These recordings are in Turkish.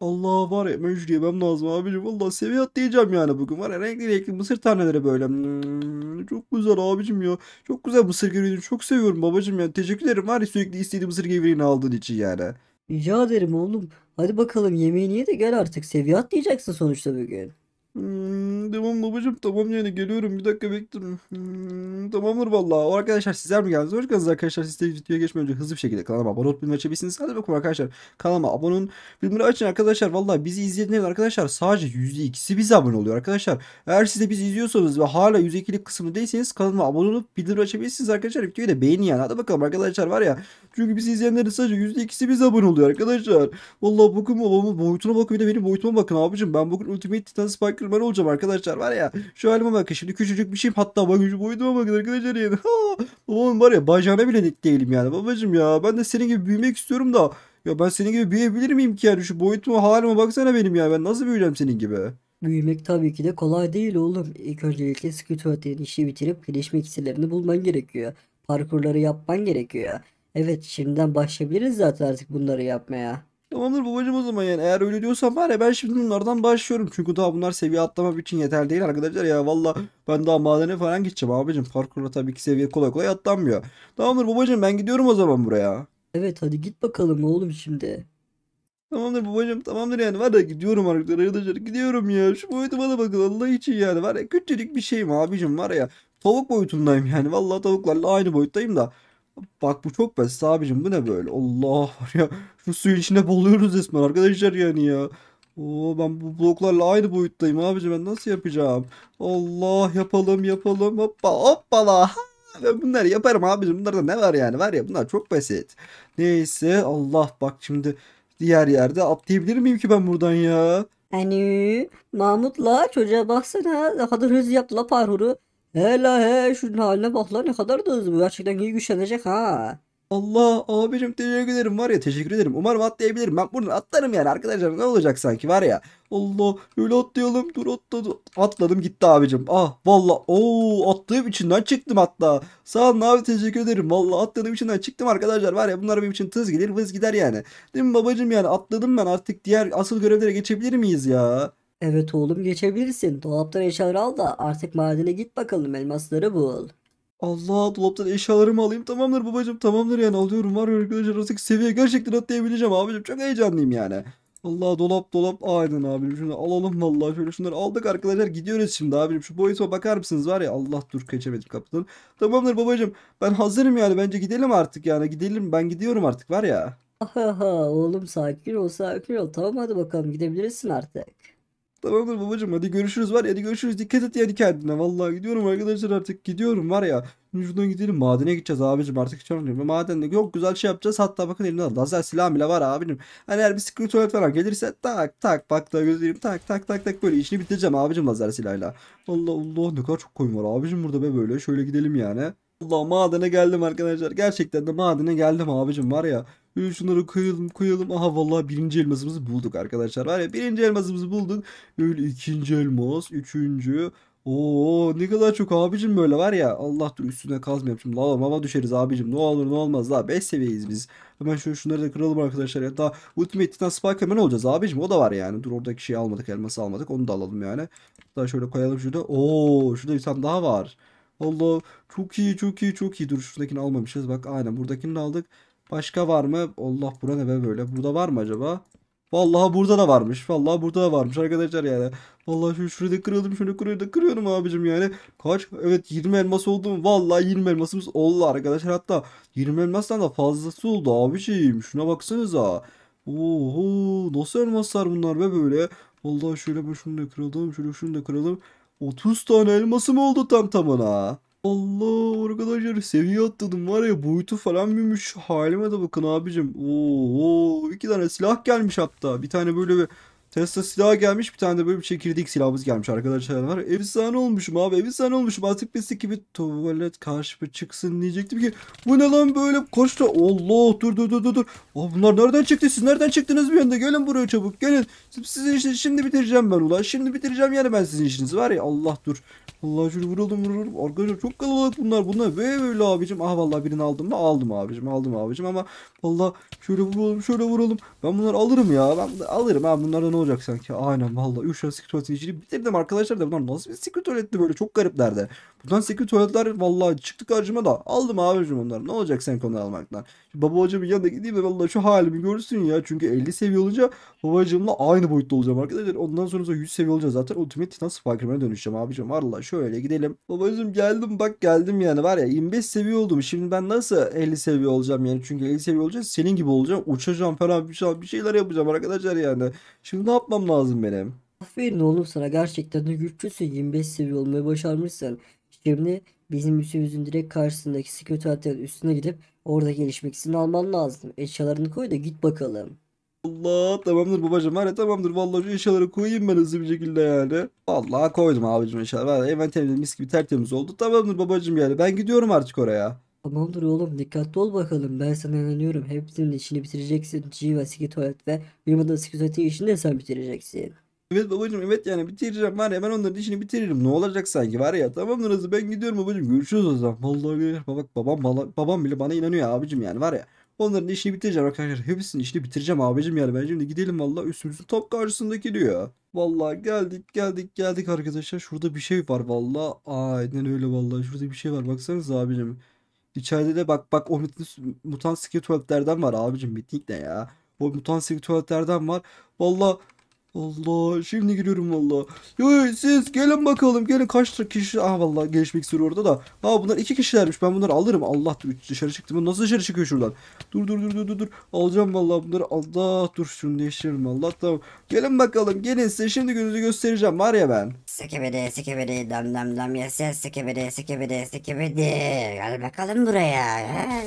Allah var ya menjür yemem lazım abicim. Valla seviye atlayacağım yani bugün. Var ya renkli renkli mısır taneleri böyle. Hmm, çok güzel abicim ya. Çok güzel mısır gevreğini çok seviyorum babacım ya. Teşekkür ederim var ya sürekli istediğim mısır gevreğini aldığın için yani. Rica ederim oğlum. Hadi bakalım yemeğini ye de gel artık. Seviye atlayacaksın sonuçta bugün. Hmm, tamam babacım tamam yani geliyorum bir dakika beklerim. Hmm, tamamdır vallahi. O arkadaşlar sizler mi geldiniz? Hoş geldiniz arkadaşlar. Siz de videoya geçmeden önce hızlı bir şekilde kanalıma abone olup bildirimleri açabilirsiniz. Hadi bakalım arkadaşlar kanalıma abone olun. Bildirimleri açın arkadaşlar. Vallahi bizi izleyenler arkadaşlar sadece %2'si bize abone oluyor arkadaşlar. Eğer siz de bizi izliyorsanız ve hala %2'lik kısmı değilseniz kanalıma abone olup bildirimleri açabilirsiniz arkadaşlar. Videoyu da beğenin yani. Hadi bakalım arkadaşlar var ya. Çünkü bizi izleyenlerin sadece %2'si bize abone oluyor arkadaşlar. Vallahi bakın babamın boyutuna bakın bir de benim boyutuma bakın abicim. Ben bugün Ultimate Titan Spiker Müslüman olacağım arkadaşlar var ya. Şu halime bakın şimdi küçücük bir şeyim hatta bak şu boyutuma bakın arkadaşlar yani. Ha, oğlum var ya bacağına bile net değilim yani babacım ya. Ben de senin gibi büyümek istiyorum da. Ya ben senin gibi büyüyebilir miyim ki yani şu boyutuma halime baksana benim ya. Ben nasıl büyüyeceğim senin gibi? Büyümek tabii ki de kolay değil oğlum. İlk öncelikle Squidward'ın işi bitirip gelişmek iksirlerini bulman gerekiyor. Parkurları yapman gerekiyor. Evet şimdiden başlayabiliriz zaten artık bunları yapmaya. Tamamdır babacım o zaman yani eğer öyle diyorsan var ya ben şimdi bunlardan başlıyorum. Çünkü daha bunlar seviye atlamak için yeterli değil arkadaşlar ya valla ben daha madene falan gideceğim abicim. Parkurla tabii ki seviye kolay kolay atlanmıyor. Tamamdır babacım ben gidiyorum o zaman buraya. Evet hadi git bakalım oğlum şimdi. Tamamdır babacım tamamdır yani var ya gidiyorum arkadaşlar arkadaşlar gidiyorum ya şu boyutuma da bakın Allah için yani var ya küçücük bir şeyim abicim var ya tavuk boyutundayım yani vallahi tavuklarla aynı boyuttayım da Bak bu çok basit abicim bu ne böyle? Allah var ya şu suyun içine boğuluyoruz resmen arkadaşlar yani ya. Oo ben bu bloklarla aynı boyuttayım abicim ben nasıl yapacağım? Allah yapalım yapalım hoppa hoppala. Ben bunları yaparım abicim bunlarda ne var yani var ya bunlar çok basit. Neyse Allah bak şimdi diğer yerde atlayabilir miyim ki ben buradan ya? Hani Mahmut'la çocuğa baksana ne kadar hızlı yaptı la parkuru. Hele he şunun haline bak lan ne kadar da hızlı. Gerçekten iyi güçlenecek ha. Allah abicim teşekkür ederim var ya teşekkür ederim. Umarım atlayabilirim. Ben buradan atlarım yani arkadaşlar ne olacak sanki var ya. Allah öyle atlayalım dur atladım. Atladım gitti abicim. Ah valla o atlayıp içinden çıktım hatta. Sağ olun abi teşekkür ederim. Valla atladığım içinden çıktım arkadaşlar var ya bunlar benim için tız gelir vız gider yani. Değil mi babacım yani atladım ben artık diğer asıl görevlere geçebilir miyiz ya? Evet oğlum geçebilirsin. Dolaptan eşyaları al da artık madene git bakalım elmasları bul. Allah dolaptan eşyalarımı alayım tamamdır babacım tamamdır yani alıyorum var ya arkadaşlar artık seviye gerçekten atlayabileceğim abicim çok heyecanlıyım yani. Allah dolap dolap aynen abicim şunu alalım vallahi şöyle şunları aldık arkadaşlar gidiyoruz şimdi abicim şu boyuta bakar mısınız var ya Allah dur kaçamadım kapıdan. Tamamdır babacım ben hazırım yani bence gidelim artık yani gidelim ben gidiyorum artık var ya. Aha oğlum sakin ol sakin ol tamam hadi bakalım gidebilirsin artık. Tamamdır babacım hadi görüşürüz var ya hadi görüşürüz. Dikkat et yani kendine. Vallahi gidiyorum arkadaşlar artık gidiyorum var ya. Şuradan gidelim madene gideceğiz abicim artık çıkamıyorum. Madende yok güzel şey yapacağız. Hatta bakın elimde lazer silah bile var abicim. Hani eğer bir sıkıntı tuvalet falan gelirse tak tak bak da gözlerim tak tak tak tak böyle işini bitireceğim abicim lazer silahıyla. Allah Allah ne kadar çok koyun var abicim burada be böyle. Şöyle gidelim yani. Allah madene geldim arkadaşlar. Gerçekten de madene geldim abicim var ya. Şunları koyalım koyalım. Aha vallahi birinci elmasımızı bulduk arkadaşlar. Var ya birinci elmasımızı bulduk. Öyle ikinci elmas. Üçüncü. Oo ne kadar çok abicim böyle var ya. Allah dur üstüne kazmayalım şimdi. Lava mama düşeriz abicim. Ne olur ne olmaz. Daha 5 seviyeyiz biz. Hemen şu şunları da kıralım arkadaşlar. Ya daha Ultimate'den Spikerman olacağız abicim. O da var yani. Dur oradaki şeyi almadık. Elması almadık. Onu da alalım yani. Daha şöyle koyalım şurada. Oo şurada bir tane daha var. Allah çok iyi çok iyi çok iyi. Dur şuradakini almamışız. Bak aynen buradakini de aldık. Başka var mı? Allah bura ne be böyle. Burada var mı acaba? Vallahi burada da varmış. Vallahi burada da varmış arkadaşlar yani. Vallahi şu şurada kırıldım şunu kırıyordum kırıyorum abicim yani. Kaç? Evet 20 elmas oldu. Vallahi 20 elmasımız oldu arkadaşlar. Hatta 20 elmastan da fazlası oldu abicim. Şuna baksanıza. Oho nasıl elmaslar bunlar be böyle. Vallahi şöyle ben şunu da kırıldım şöyle şunu da kırıldım. 30 tane elması mı oldu tam tamına. Allah arkadaşlar seviye atladım var ya boyutu falan büyümüş. Halime de bakın abicim. Oo, iki tane silah gelmiş hatta. Bir tane böyle bir Tesla silah gelmiş. Bir tane de böyle bir çekirdek silahımız gelmiş arkadaşlar var. Efsane olmuşum abi. Efsane olmuşum. Artık biz gibi tuvalet karşıma çıksın diyecektim ki. Bu ne lan böyle koştu. Allah dur dur dur dur. Aa, bunlar nereden çıktı? Siz nereden çıktınız bir anda? Gelin buraya çabuk. Gelin. Sizin işte şimdi bitireceğim ben ulan. Şimdi bitireceğim yani ben sizin işiniz var ya. Allah dur. Allah şöyle vuralım vuralım. Arkadaşlar çok kalabalık bunlar. Bunlar böyle böyle abicim. Ah vallahi birini aldım mı? Aldım abicim. Aldım abicim ama vallahi şöyle vuralım şöyle vuralım. Ben bunları alırım ya. Ben alırım ha. Bunlardan ne olacak sanki. Aynen valla. 3 tane bir tuvaletini içilip bitirdim arkadaşlar da bunlar nasıl bir secret tuvaletti böyle çok garip gariplerdi. Buradan sekli tuvaletler vallahi çıktık harcıma da. Aldım abicim onları. Ne olacak sen konu almaktan? Şimdi baba hocamın yanına gideyim de vallahi şu halimi görsün ya. Çünkü 50 seviye olunca babacığımla aynı boyutta olacağım arkadaşlar. Ondan sonra 100 seviye olacağım zaten. Ultimate Titan Spikerman'a dönüşeceğim abicim. Vallahi şöyle gidelim. babacığım geldim bak geldim yani. Var ya 25 seviye oldum. Şimdi ben nasıl 50 seviye olacağım yani? Çünkü 50 seviye olacağız. Senin gibi olacağım. Uçacağım falan şey, bir şeyler yapacağım arkadaşlar yani. Şimdi ne yapmam lazım benim? Aferin oğlum sana gerçekten de güçlüsün. 25 seviye olmayı başarmışsın. Şimdi bizim üstümüzün direkt karşısındaki security antenin üstüne gidip oradaki ilişmekisini alman lazım. Eşyalarını koy da git bakalım. Allah tamamdır babacım hani tamamdır vallahi şu eşyaları koyayım ben hızlı bir şekilde yani. Vallahi koydum abicim eşyaları. Vallahi envanterimiz mis gibi tertemiz oldu. Tamamdır babacım yani ben gidiyorum artık oraya. Tamamdır oğlum dikkatli ol bakalım ben sana inanıyorum hepsinin işini bitireceksin. G ve Siki Tuvalet ve Yumada Siki Tuvalet'in işini de sen bitireceksin. Evet babacım evet yani bitireceğim var ya ben onların işini bitiririm. Ne olacak sanki var ya tamamdır hızlı ben gidiyorum babacım görüşürüz o zaman. Vallahi görüşürüz. Bak babam, bala, babam bile bana inanıyor abicim yani var ya. Onların işini bitireceğim arkadaşlar. Hepsinin işini bitireceğim abicim yani. Ben şimdi gidelim valla üstümüzün top karşısındaki diyor. Valla geldik geldik geldik arkadaşlar. Şurada bir şey var valla. Aynen öyle valla. Şurada bir şey var baksanız abicim. İçeride de bak bak o mutant sketualetlerden var abicim. Bitnik ne ya. O mutant sketualetlerden var. Valla Allah şimdi giriyorum valla. Yo siz gelin bakalım gelin kaç kişi ah valla gelişmek sürüyor orada da. Ha bunlar iki kişilermiş ben bunları alırım. Allah dışarı çıktı mı nasıl dışarı çıkıyor şuradan. Dur dur dur dur dur dur. Alacağım valla bunları Allah dur şunu değiştirelim Allah tamam. Gelin bakalım gelin size şimdi gününüzü göstereceğim var ya ben. Sikibidi sikibidi dam dam dam yes yes sikibidi sikibidi sikibidi. Gel bakalım buraya. Gel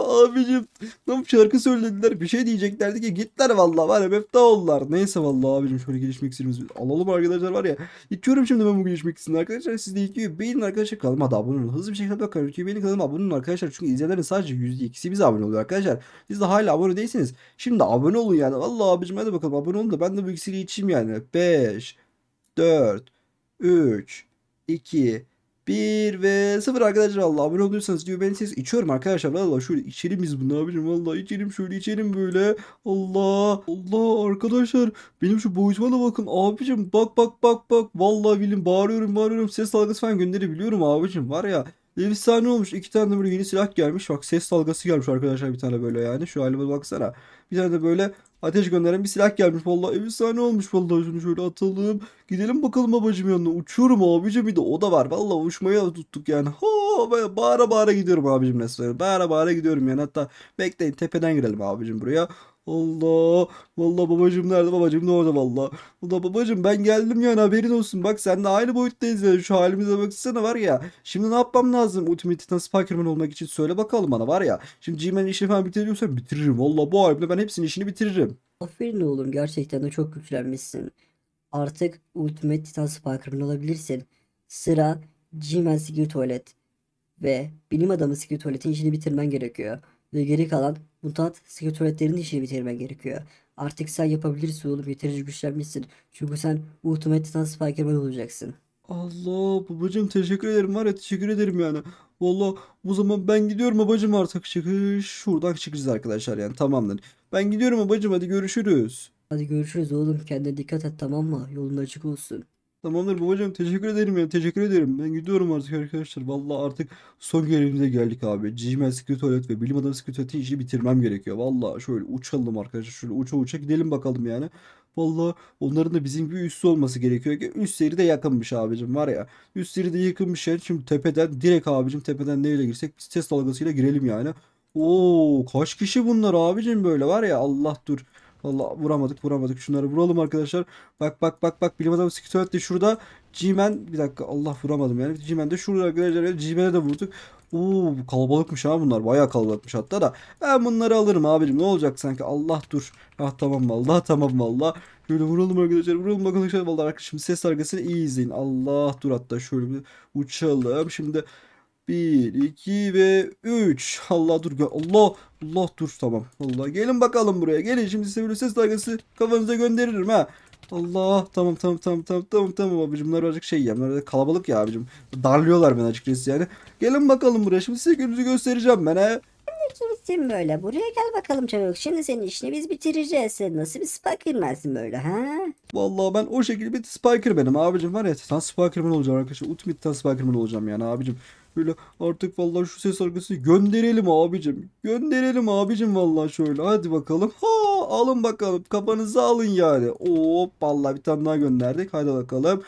abicim. ne şarkı söylediler. Bir şey diyeceklerdi ki gittiler vallahi Var ya mefta oldular. Neyse vallahi abicim şöyle gelişmek iksirimizi alalım arkadaşlar var ya. İçiyorum şimdi ben bu gelişmek iksirini arkadaşlar. Siz de ikiyi beğenin arkadaşlar. Kanalıma abone olun. Hızlı bir şekilde bakın. İkiyi beğenin kanalıma abone olun arkadaşlar. Çünkü izleyenlerin sadece yüzde ikisi bize abone oluyor arkadaşlar. Siz de hala abone değilsiniz. Şimdi abone olun yani. Valla abicim hadi bakalım abone olun da ben de bu iksiri içeyim yani. 5 4 3 2 1 ve 0 arkadaşlar Allah abone olduysanız diyor ben siz içiyorum arkadaşlar valla şöyle içelim biz bunu abicim valla içelim şöyle içelim böyle Allah Allah arkadaşlar benim şu boyutuma da bakın abicim bak bak bak bak valla bilim bağırıyorum bağırıyorum ses dalgası falan gönderebiliyorum abicim var ya Efsane olmuş. iki tane de böyle yeni silah gelmiş. Bak ses dalgası gelmiş arkadaşlar bir tane böyle yani. Şu halime baksana. Bir tane de böyle Ateş gönderen bir silah gelmiş. Vallahi efsane olmuş. Vallahi şunu şöyle atalım. Gidelim bakalım babacım yanına. Uçuyorum abicim. Bir de o da var. Vallahi uçmaya tuttuk yani. Ho, böyle bağıra bağıra gidiyorum abicim resmen. Bağıra bağıra gidiyorum yani. Hatta bekleyin tepeden girelim abicim buraya. Allah. vallahi babacım nerede? Babacım ne orada valla. Valla babacım ben geldim yani haberin olsun. Bak sen de aynı boyuttayız ya. Şu halimize baksana var ya. Şimdi ne yapmam lazım Ultimate Titan Spikerman olmak için? Söyle bakalım bana var ya. Şimdi G-Man'in işini falan bitiriyorsan bitiririm. Valla bu halimle ben hepsinin işini bitiririm. Aferin oğlum gerçekten de çok güçlenmişsin. Artık Ultimate Titan Spikerman olabilirsin. Sıra G-Man Secret Tuvalet ve bilim adamı Secret Toilet'in işini bitirmen gerekiyor. Ve geri kalan Mutant sekreterlerin işini bitirmen gerekiyor. Artık sen yapabilirsin oğlum yeterince güçlenmişsin. Çünkü sen Ultimate Titan Spikerman olacaksın. Allah babacım teşekkür ederim var ya teşekkür ederim yani. Valla o zaman ben gidiyorum babacım artık çıkış. Şuradan çıkacağız arkadaşlar yani tamamdır. Ben gidiyorum babacım hadi görüşürüz. Hadi görüşürüz oğlum kendine dikkat et tamam mı? Yolun açık olsun. Tamamdır babacığım teşekkür ederim ya teşekkür ederim. Ben gidiyorum artık arkadaşlar. Vallahi artık son görevimize geldik abi. Gmail Secret Tuvalet ve Bilim Adamı Secret Tuvalet'i işi bitirmem gerekiyor. Vallahi şöyle uçalım arkadaşlar. Şöyle uça uça gidelim bakalım yani. Vallahi onların da bizim bir üssü olması gerekiyor ki üst seri de yakınmış abicim var ya. Üst seri de yakınmış yani. Şimdi tepeden direkt abicim tepeden neyle girsek biz test dalgasıyla girelim yani. Oo kaç kişi bunlar abicim böyle var ya Allah dur. Allah vuramadık vuramadık. Şunları vuralım arkadaşlar. Bak bak bak bak. Bilim adamı Skitolet de şurada. Cimen bir dakika Allah vuramadım yani. Cimen de şurada arkadaşlar. Cimen'e de vurduk. Uuu kalabalıkmış ha bunlar. Bayağı kalabalıkmış hatta da. Ben bunları alırım abicim. Ne olacak sanki? Allah dur. Ah tamam vallahi tamam vallahi. Şöyle vuralım arkadaşlar. Vuralım bakalım arkadaşlar. Vallahi arkadaşlar şimdi ses sargısını iyi izleyin. Allah dur hatta şöyle bir uçalım. Şimdi 1, 2 ve 3. Allah dur. Allah. Allah dur. Tamam. Allah. Gelin bakalım buraya. Gelin şimdi size böyle ses dalgası kafanıza gönderirim ha. Allah tamam tamam tamam tamam tamam tamam abicim bunlar birazcık şey ya kalabalık ya abicim darlıyorlar beni açıkçası yani gelin bakalım buraya şimdi size gününüzü göstereceğim ben he kimsin böyle? Buraya gel bakalım çabuk. Şimdi senin işini biz bitireceğiz. Sen nasıl bir Spikerman'sin böyle ha? Vallahi ben o şekilde bir Spikerman'ım abicim. Var ya sen Spikerman olacağım arkadaşlar. Ultimate'den Spikerman olacağım yani abicim. Böyle artık vallahi şu ses arkasını gönderelim abicim. Gönderelim abicim vallahi şöyle. Hadi bakalım. Ha alın bakalım. Kafanızı alın yani. Hop vallahi bir tane daha gönderdik. Hadi bakalım.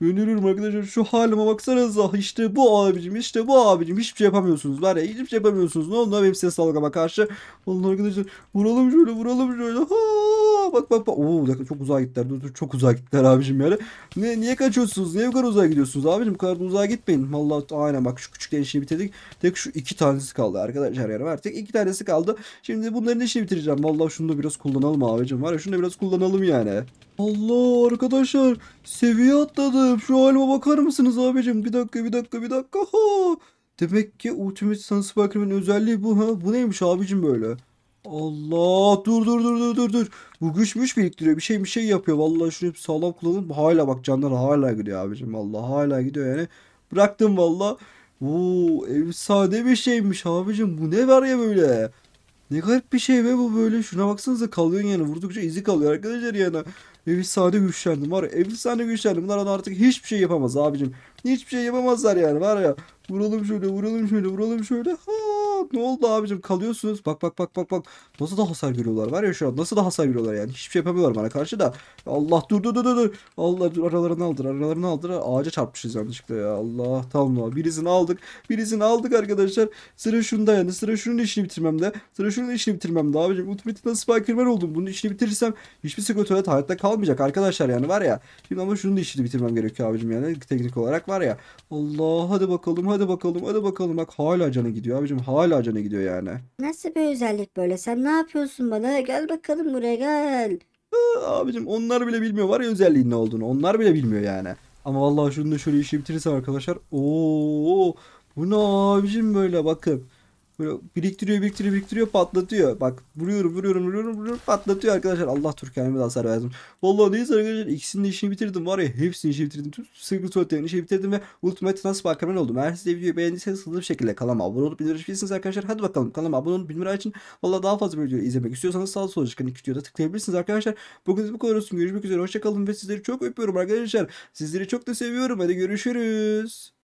Gönderiyorum arkadaşlar. Şu halime baksanıza. işte bu abicim. işte bu abicim. Hiçbir şey yapamıyorsunuz. Var ya hiçbir şey yapamıyorsunuz. Ne oldu? Benim ses dalgama karşı. Olun arkadaşlar. Vuralım şöyle vuralım şöyle. Ha, bak bak bak. Oo, çok uzağa gittiler. Dur, dur, çok uzağa gittiler abicim yani. Ne, niye kaçıyorsunuz? Niye bu kadar uzağa gidiyorsunuz abicim? Bu kadar uzağa gitmeyin. Vallahi aynen bak şu küçük işini bitirdik. Tek şu iki tanesi kaldı arkadaşlar. Yani tek iki tanesi kaldı. Şimdi bunların işini bitireceğim. Vallahi şunu da biraz kullanalım abicim. Var ya şunu da biraz kullanalım yani. Allah arkadaşlar seviye atladım. Şu halime bakar mısınız abicim? Bir dakika bir dakika bir dakika. Ha. Demek ki Ultimate Sunsparker'ın özelliği bu. Ha. Bu neymiş abicim böyle? Allah dur dur dur dur dur dur. Bu güç güç biriktiriyor. Bir şey bir şey yapıyor. Vallahi şunu hep sağlam kullanın. Hala bak canlar hala gidiyor abicim. Allah hala gidiyor yani. Bıraktım vallahi Oo efsane bir şeymiş abicim. Bu ne var ya böyle? Ne garip bir şey be bu böyle. Şuna baksanıza kalıyor yani. Vurdukça izi kalıyor arkadaşlar yani. Efsane güçlendim var ya efsane güçlendim. Bunlar artık hiçbir şey yapamaz abicim. Hiçbir şey yapamazlar yani var ya. Vuralım şöyle vuralım şöyle vuralım şöyle. Ha, ne oldu abicim kalıyorsunuz. Bak bak bak bak bak. Nasıl da hasar görüyorlar var ya şu an. Nasıl da hasar görüyorlar yani. Hiçbir şey yapamıyorlar bana karşı da. Allah dur dur dur dur. Allah dur aralarını aldır aralarını aldır. Ağaca çarpmışız yanlışlıkla ya. Allah tamam ya. Birisini aldık. Birisini aldık arkadaşlar. Sıra şunda yani. Sıra şunun işini bitirmemde. Sıra şunun işini bitirmemde abicim. Ultimate'in nasıl Spikerman oldum. Bunun işini bitirirsem hiçbir sıkıntı hayatta kalmayacak arkadaşlar yani var ya. Şimdi ama şunun işini bitirmem gerekiyor abicim yani teknik olarak var var ya. Allah hadi bakalım hadi bakalım hadi bakalım. Bak hala canı gidiyor abicim hala canı gidiyor yani. Nasıl bir özellik böyle? Sen ne yapıyorsun bana? Gel bakalım buraya gel. Aa, abicim onlar bile bilmiyor var ya özelliğin ne olduğunu. Onlar bile bilmiyor yani. Ama vallahi şunu da şöyle işi bitirirse arkadaşlar. Oo bu ne abicim böyle bakın. Böyle biriktiriyor biriktiriyor biriktiriyor patlatıyor. Bak vuruyorum vuruyorum vuruyorum vuruyorum patlatıyor arkadaşlar. Allah Türkiye'me de hasar versin. Vallahi neyse arkadaşlar ikisinin de işini bitirdim var ya hepsini işini bitirdim. Tüm Secret Turret'lerin işini bitirdim ve Ultimate Transfer Arkamen oldum. Eğer siz de videoyu beğendiyseniz hızlı bir şekilde kanalıma abone olup bildirebilirsiniz arkadaşlar. Hadi bakalım kanalıma abone olup bildirimler için. Valla daha fazla video izlemek istiyorsanız sağ sola çıkan iki videoda tıklayabilirsiniz arkadaşlar. Bugün bu kadar olsun. Görüşmek üzere. Hoşçakalın ve sizleri çok öpüyorum arkadaşlar. Sizleri çok da seviyorum. Hadi görüşürüz.